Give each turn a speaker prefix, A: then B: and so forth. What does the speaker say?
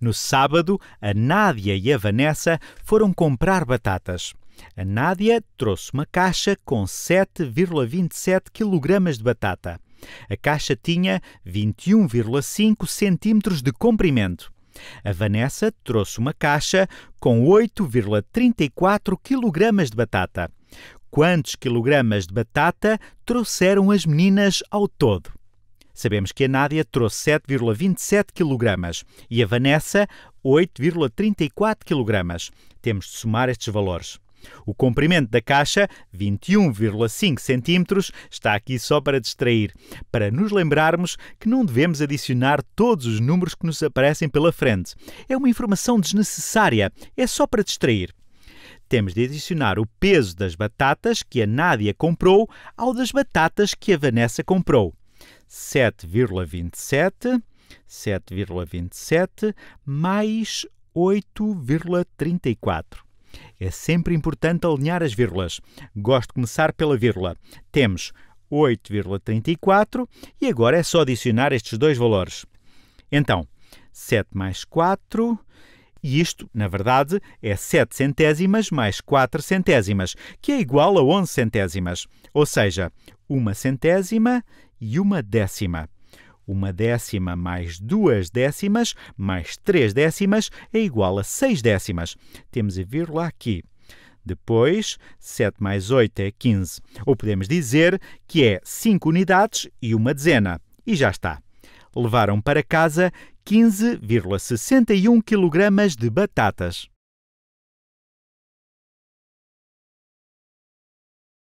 A: No sábado, a Nádia e a Vanessa foram comprar batatas. A Nádia trouxe uma caixa com 7,27 kg de batata. A caixa tinha 21,5 cm de comprimento. A Vanessa trouxe uma caixa com 8,34 kg de batata. Quantos quilogramas de batata trouxeram as meninas ao todo? Sabemos que a Nádia trouxe 7,27 kg e a Vanessa 8,34 kg. Temos de somar estes valores. O comprimento da caixa, 21,5 cm, está aqui só para distrair, para nos lembrarmos que não devemos adicionar todos os números que nos aparecem pela frente. É uma informação desnecessária, é só para distrair. Temos de adicionar o peso das batatas que a Nádia comprou ao das batatas que a Vanessa comprou. 7,27, 7,27 mais 8,34. É sempre importante alinhar as vírgulas. Gosto de começar pela vírgula. Temos 8,34 e agora é só adicionar estes dois valores. Então, 7 mais 4, e isto, na verdade, é 7 centésimas mais 4 centésimas, que é igual a 11 centésimas. Ou seja, 1 centésima e uma décima. Uma décima mais duas décimas mais três décimas é igual a seis décimas. Temos a vírgula aqui. Depois, 7 mais 8 é 15. Ou podemos dizer que é 5 unidades e uma dezena. E já está. Levaram para casa 15,61 kg de batatas.